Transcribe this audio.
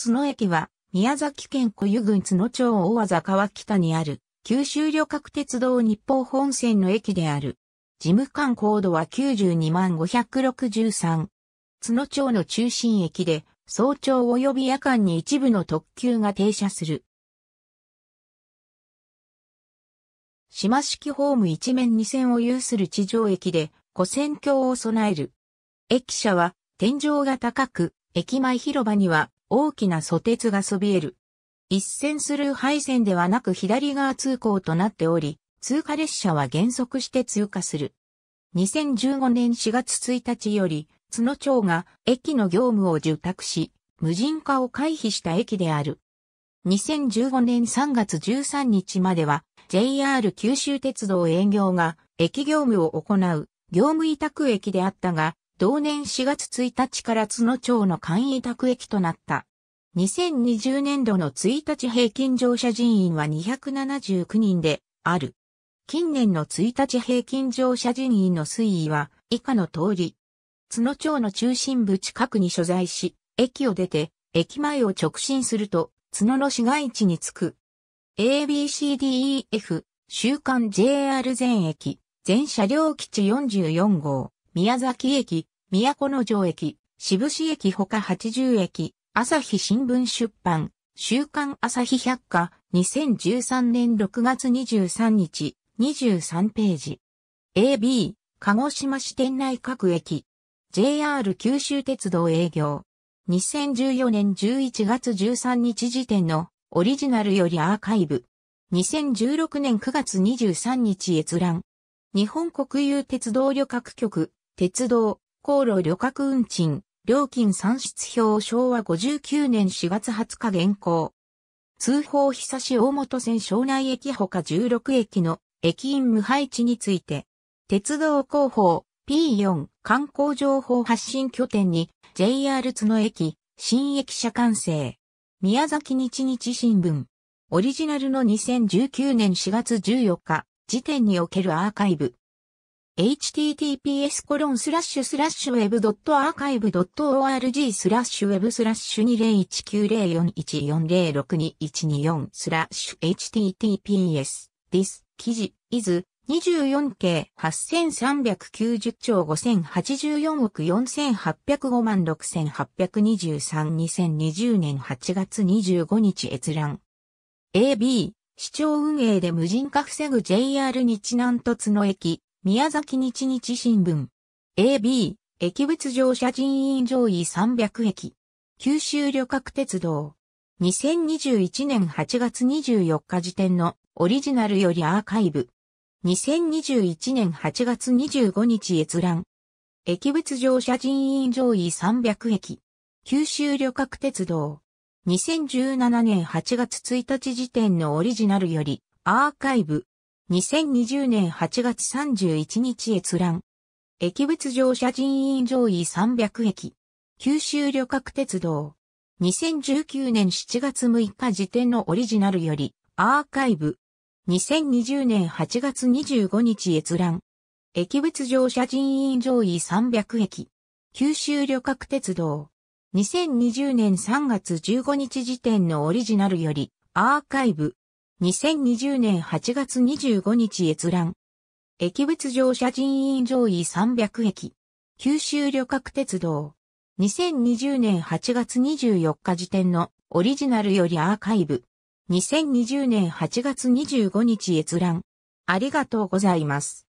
角駅は、宮崎県小湯郡角町大和川北にある、九州旅客鉄道日報本線の駅である。事務官高度は92万563。角町の中心駅で、早朝及び夜間に一部の特急が停車する。島式ホーム一面二線を有する地上駅で、古線橋を備える。駅舎は、天井が高く、駅前広場には大きな蘇鉄がそびえる。一線スルー配線ではなく左側通行となっており、通過列車は減速して通過する。2015年4月1日より、津野町が駅の業務を受託し、無人化を回避した駅である。2015年3月13日までは JR 九州鉄道営業が駅業務を行う業務委託駅であったが、同年4月1日から津野町の簡易宅駅となった。2020年度の1日平均乗車人員は279人である。近年の1日平均乗車人員の推移は以下の通り。津野町の中心部近くに所在し、駅を出て、駅前を直進すると、津野の市街地に着く。ABCDEF、週刊 JR 全駅、全車両基地44号。宮崎駅、都城駅、渋市駅他80駅、朝日新聞出版、週刊朝日百科、2013年6月23日、23ページ。AB、鹿児島市店内各駅。JR 九州鉄道営業。2014年11月13日時点のオリジナルよりアーカイブ。2016年9月23日閲覧。日本国有鉄道旅客局鉄道、航路旅客運賃、料金算出表昭和59年4月20日現行。通報久し大本線庄内駅ほか16駅の駅員無配置について、鉄道広報 P4 観光情報発信拠点に JR 津野駅、新駅舎完成。宮崎日日新聞。オリジナルの2019年4月14日時点におけるアーカイブ。https コロンスラッシュスラッシュ web.archive.org スラッシュ web スラッシュ2 0 1 9 0 4 1 4 0 6 2 1 2 4スラッシュ https this 記事 is 24K8390 兆5084億4805万68232020年8月25日閲覧。AB、市長運営で無人化防ぐ JR 日南突の駅。宮崎日日新聞。AB、駅物乗車人員上位300駅。九州旅客鉄道。2021年8月24日時点のオリジナルよりアーカイブ。2021年8月25日閲覧。駅物乗車人員上位300駅。九州旅客鉄道。2017年8月1日時点のオリジナルよりアーカイブ。2020年8月31日閲覧。駅物乗車人員上位300駅。九州旅客鉄道。2019年7月6日時点のオリジナルより、アーカイブ。2020年8月25日閲覧。駅物乗車人員上位300駅。九州旅客鉄道。2020年3月15日時点のオリジナルより、アーカイブ。2020年8月25日閲覧。駅別乗車人員上位300駅。九州旅客鉄道。2020年8月24日時点のオリジナルよりアーカイブ。2020年8月25日閲覧。ありがとうございます。